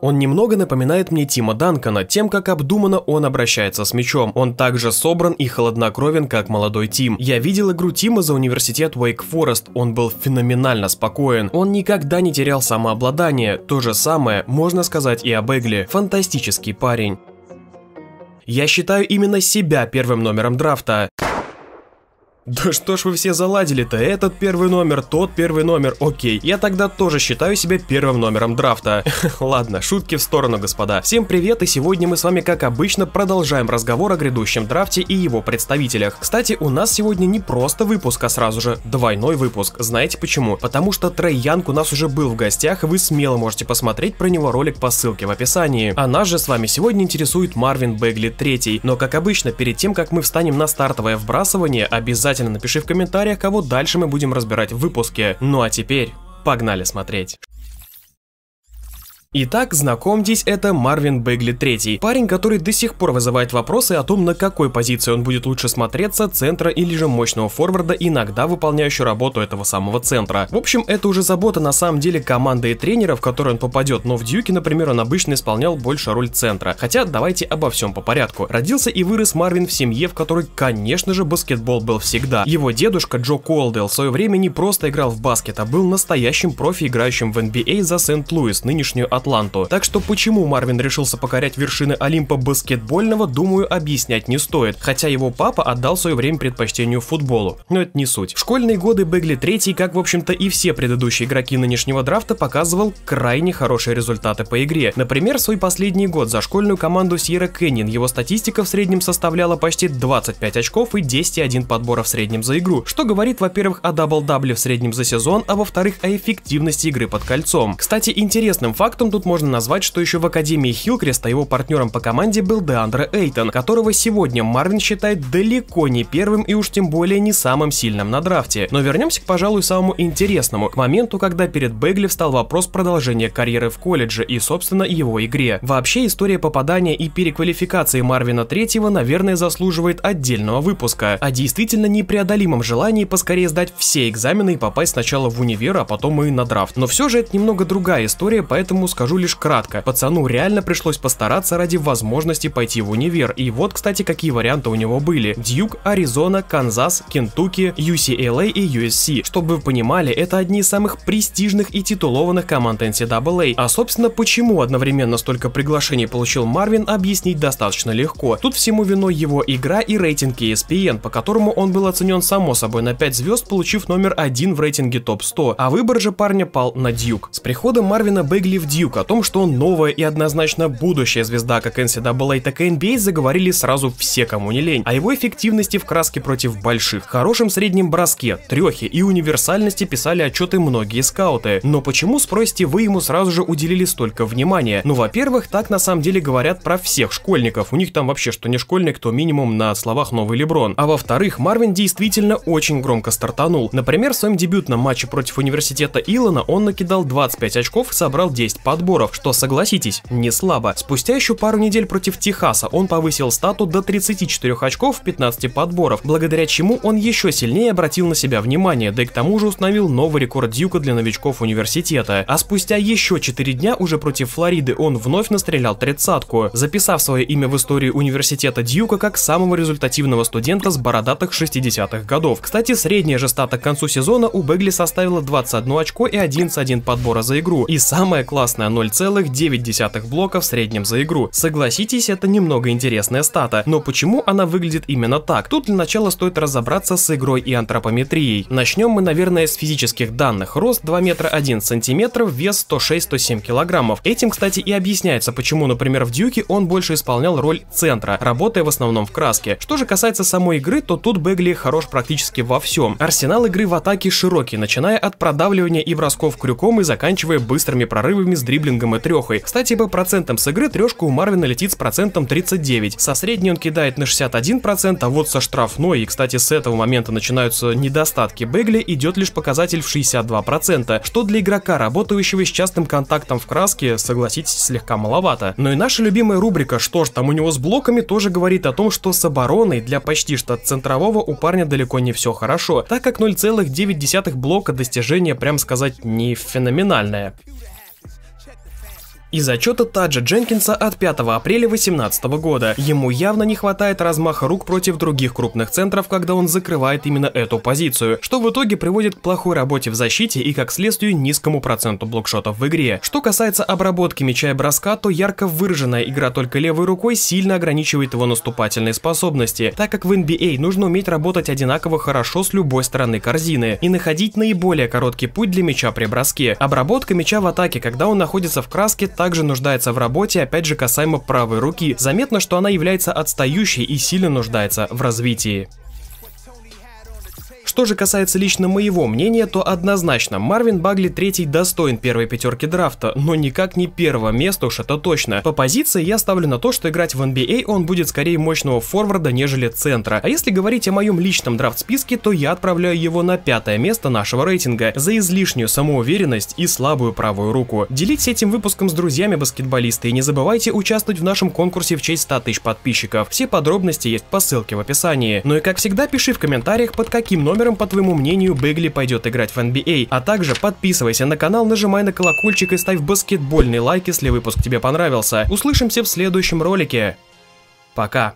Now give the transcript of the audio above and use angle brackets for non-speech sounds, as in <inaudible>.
Он немного напоминает мне Тима Данкона тем, как обдуманно он обращается с мячом. Он также собран и холоднокровен, как молодой Тим. Я видел игру Тима за университет Wake Forest, он был феноменально спокоен. Он никогда не терял самообладание, то же самое можно сказать и об Эгли. Фантастический парень. Я считаю именно себя первым номером драфта. Да что ж вы все заладили-то? Этот первый номер, тот первый номер, окей. Я тогда тоже считаю себя первым номером драфта. <laughs> Ладно, шутки в сторону, господа. Всем привет, и сегодня мы с вами, как обычно, продолжаем разговор о грядущем драфте и его представителях. Кстати, у нас сегодня не просто выпуск, а сразу же двойной выпуск. Знаете почему? Потому что Трей Янг у нас уже был в гостях, и вы смело можете посмотреть про него ролик по ссылке в описании. А нас же с вами сегодня интересует Марвин Бегли 3. Но, как обычно, перед тем, как мы встанем на стартовое вбрасывание, обязательно Обязательно напиши в комментариях, кого дальше мы будем разбирать в выпуске. Ну а теперь погнали смотреть. Итак, знакомьтесь, это Марвин Бегли III, парень, который до сих пор вызывает вопросы о том, на какой позиции он будет лучше смотреться, центра или же мощного форварда, иногда выполняющего работу этого самого центра. В общем, это уже забота на самом деле команды и тренеров, в которую он попадет, но в Дьюке, например, он обычно исполнял больше роль центра. Хотя, давайте обо всем по порядку. Родился и вырос Марвин в семье, в которой, конечно же, баскетбол был всегда. Его дедушка Джо Колдел в свое время не просто играл в баскет, а был настоящим профи, играющим в NBA а за Сент-Луис, нынешнюю Атланту Атланту. Так что почему Марвин решился покорять вершины Олимпа баскетбольного, думаю, объяснять не стоит, хотя его папа отдал свое время предпочтению футболу. Но это не суть. В школьные годы Бегли третий, как в общем-то и все предыдущие игроки нынешнего драфта, показывал крайне хорошие результаты по игре. Например, свой последний год за школьную команду Сьерра Кеннин его статистика в среднем составляла почти 25 очков и 10,1 подбора в среднем за игру, что говорит, во-первых, о дабл-дабле в среднем за сезон, а во-вторых, о эффективности игры под кольцом. Кстати, интересным фактом Фактом тут можно назвать, что еще в Академии Хилкреста его партнером по команде был Деандре Эйтон, которого сегодня Марвин считает далеко не первым и уж тем более не самым сильным на драфте. Но вернемся к, пожалуй, самому интересному, к моменту, когда перед Бегли встал вопрос продолжения карьеры в колледже и, собственно, его игре. Вообще, история попадания и переквалификации Марвина Третьего, наверное, заслуживает отдельного выпуска. О действительно непреодолимом желании поскорее сдать все экзамены и попасть сначала в универ, а потом и на драфт. Но все же это немного другая история, поэтому скажу лишь кратко. Пацану реально пришлось постараться ради возможности пойти в универ. И вот, кстати, какие варианты у него были. Дьюк, Аризона, Канзас, Кентукки, UCLA и USC. Чтобы вы понимали, это одни из самых престижных и титулованных команд NCAA. А, а собственно, почему одновременно столько приглашений получил Марвин, объяснить достаточно легко. Тут всему виной его игра и рейтинг ESPN, по которому он был оценен само собой на 5 звезд, получив номер один в рейтинге топ-100. А выбор же парня пал на Дьюк. С приходом Марвина Бегли в Дьюк Дьюк о том, что он новая и однозначно будущая звезда как NCAA, так а и NBA заговорили сразу все, кому не лень. О его эффективности в краске против больших, хорошем среднем броске, трехе и универсальности писали отчеты многие скауты. Но почему, спросите вы, ему сразу же уделили столько внимания? Ну, во-первых, так на самом деле говорят про всех школьников. У них там вообще что не школьник, то минимум на словах новый Леброн. А во-вторых, Марвин действительно очень громко стартанул. Например, в своем дебютном матче против университета Илона он накидал 25 очков, собрал 10 подобных отборов, что, согласитесь, не слабо. Спустя еще пару недель против Техаса он повысил стату до 34 очков в 15 подборов, благодаря чему он еще сильнее обратил на себя внимание, да и к тому же установил новый рекорд Дьюка для новичков университета. А спустя еще 4 дня уже против Флориды он вновь настрелял тридцатку, записав свое имя в истории университета Дьюка как самого результативного студента с бородатых 60-х годов. Кстати, средняя же стата к концу сезона у Бегли составила 21 очко и 11 подбора за игру. И самое классное, на 0,9 блока в среднем за игру. Согласитесь, это немного интересная стата, но почему она выглядит именно так? Тут для начала стоит разобраться с игрой и антропометрией. Начнем мы, наверное, с физических данных. Рост 2 метра 1 сантиметров, вес 106-107 килограммов. Этим, кстати, и объясняется, почему, например, в Дьюке он больше исполнял роль центра, работая в основном в краске. Что же касается самой игры, то тут Бегли хорош практически во всем. Арсенал игры в атаке широкий, начиная от продавливания и бросков крюком и заканчивая быстрыми прорывами с дрифтом дриблингом и трехой. Кстати, по процентам с игры трешка у Марвина летит с процентом 39. Со средней он кидает на 61%, а вот со штрафной, и, кстати, с этого момента начинаются недостатки Бегли, идет лишь показатель в 62%, что для игрока, работающего с частым контактом в краске, согласитесь, слегка маловато. Но и наша любимая рубрика «Что ж там у него с блоками» тоже говорит о том, что с обороной для почти что центрового у парня далеко не все хорошо, так как 0,9 блока достижения, прям сказать, не феноменальное. Из отчета Таджа Дженкинса от 5 апреля 2018 года ему явно не хватает размаха рук против других крупных центров, когда он закрывает именно эту позицию, что в итоге приводит к плохой работе в защите и, как следствие, низкому проценту блокшотов в игре. Что касается обработки мяча и броска, то ярко выраженная игра только левой рукой сильно ограничивает его наступательные способности, так как в NBA а нужно уметь работать одинаково хорошо с любой стороны корзины и находить наиболее короткий путь для мяча при броске. Обработка мяча в атаке, когда он находится в краске, так также нуждается в работе, опять же касаемо правой руки. Заметно, что она является отстающей и сильно нуждается в развитии. Что же касается лично моего мнения, то однозначно Марвин Багли третий достоин первой пятерки драфта, но никак не первого места уж это точно. По позиции я ставлю на то, что играть в NBA а он будет скорее мощного форварда, нежели центра. А если говорить о моем личном драфт-списке, то я отправляю его на пятое место нашего рейтинга за излишнюю самоуверенность и слабую правую руку. Делитесь этим выпуском с друзьями-баскетболисты и не забывайте участвовать в нашем конкурсе в честь 100 тысяч подписчиков. Все подробности есть по ссылке в описании. Ну и как всегда пиши в комментариях под каким номером тренером, по твоему мнению, Бегли пойдет играть в NBA. А. а также подписывайся на канал, нажимай на колокольчик и ставь баскетбольный лайк, если выпуск тебе понравился. Услышимся в следующем ролике. Пока.